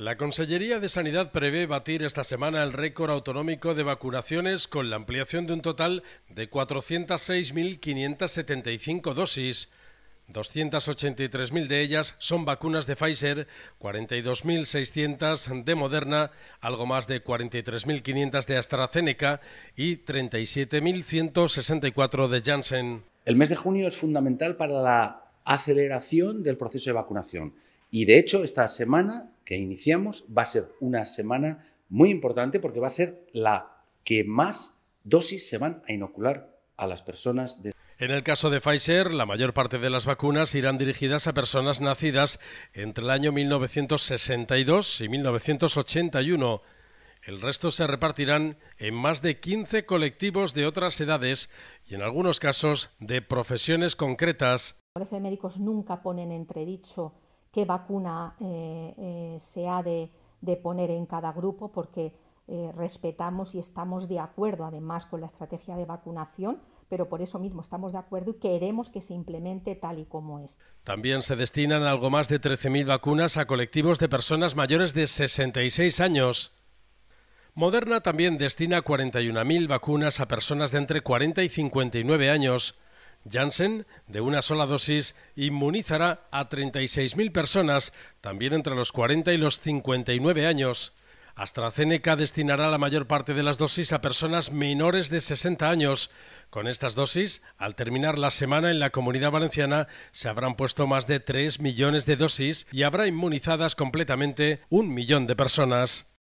La Consellería de Sanidad prevé batir esta semana el récord autonómico de vacunaciones con la ampliación de un total de 406.575 dosis. 283.000 de ellas son vacunas de Pfizer, 42.600 de Moderna, algo más de 43.500 de AstraZeneca y 37.164 de Janssen. El mes de junio es fundamental para la aceleración del proceso de vacunación. Y de hecho, esta semana que iniciamos va a ser una semana muy importante porque va a ser la que más dosis se van a inocular a las personas de... En el caso de Pfizer, la mayor parte de las vacunas irán dirigidas a personas nacidas entre el año 1962 y 1981. El resto se repartirán en más de 15 colectivos de otras edades y en algunos casos de profesiones concretas. El Colegio de Médicos nunca ponen en entredicho qué vacuna eh, eh, se ha de, poner en cada grupo porque eh, respetamos y estamos de acuerdo además con la estrategia de vacunación, pero por eso mismo estamos de acuerdo y queremos que se implemente tal y como es. También se destinan algo más de 13.000 vacunas a colectivos de personas mayores de 66 años. Moderna también destina 41.000 vacunas a personas de entre 40 y 59 años. Janssen, de una sola dosis, inmunizará a 36.000 personas, también entre los 40 y los 59 años. AstraZeneca destinará la mayor parte de las dosis a personas menores de 60 años. Con estas dosis, al terminar la semana en la comunidad valenciana, se habrán puesto más de 3 millones de dosis y habrá inmunizadas completamente un millón de personas.